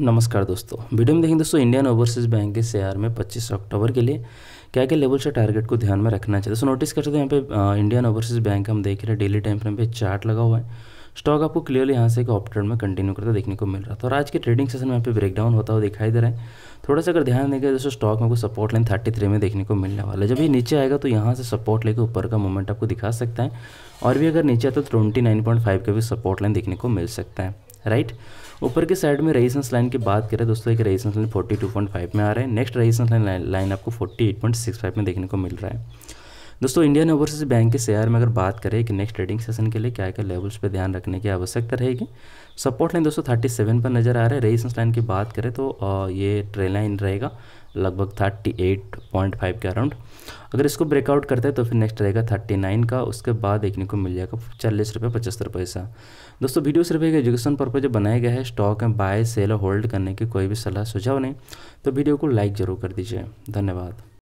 नमस्कार दोस्तों वीडियो में देखेंगे दोस्तों इंडियन ओवरसीज बैंक के शेयर में 25 अक्टूबर के लिए क्या क्या लेवल से टारगेट को ध्यान में रखना चाहिए दोस्तों नोटिस कर सकते हैं यहाँ पे इंडियन ओवरसीज बैंक हम देख रहे हैं डेली टाइम फ्रेम पे चार्ट लगा हुआ है स्टॉक आपको क्लियरली यहाँ से एक ऑप में कंटिन्यू करता देखने को मिल रहा था तो और आज के ट्रेडिंग सेशन में यहाँ पे ब्रेकडाउन होता हुआ दिखाई दे रहा है थोड़ा सा अगर ध्यान देंगे दोस्तों स्टॉक में को सपोर्ट लाइन थर्टी थ्री में देखने को मिलने वाला है जब ये नीचे आएगा तो यहाँ से सपोर्ट लेकर ऊपर का मूवमेंट आपको दिखा सकता है और भी अगर नीचे आता तो ट्वेंटी नाइन पॉइंट फाइव का भी सपोर्ट लाइन देखने को मिल सकता है राइट ऊपर के साइड में रेजिस्टेंस लाइन की बात करें दोस्तों एक रेजिस्टेंस लाइन 42.5 में आ रहा है नेक्स्ट रेजिस्टेंस लाइन लाइन आपको 48.65 में देखने को मिल रहा है दोस्तों इंडियन ओवरसीज बैंक के शेयर में अगर बात करें कि नेक्स्ट ट्रेडिंग सेशन के लिए क्या क्या लेवल्स पर ध्यान रखने की आवश्यकता रहेगी सपोर्ट लाइन दोस्तों थर्टी सेवन पर नजर आ रहा है रेजिस्टेंस लाइन की बात करें तो ये ट्रेल लाइन रहेगा लगभग थर्टी एट पॉइंट फाइव के अराउंड अगर इसको ब्रेकआउट करते हैं तो फिर नेक्स्ट रहेगा थर्टी नाइन का उसके बाद देखने को मिल जाएगा चालीस रुपये पचहत्तर पैसा दोस्तों वीडियो सिर्फ एक एजुकेशन पर्पज बनाया गया है स्टॉक में बाय सेल और होल्ड करने की कोई भी सलाह सुझाव नहीं तो वीडियो को लाइक ज़रूर कर दीजिए धन्यवाद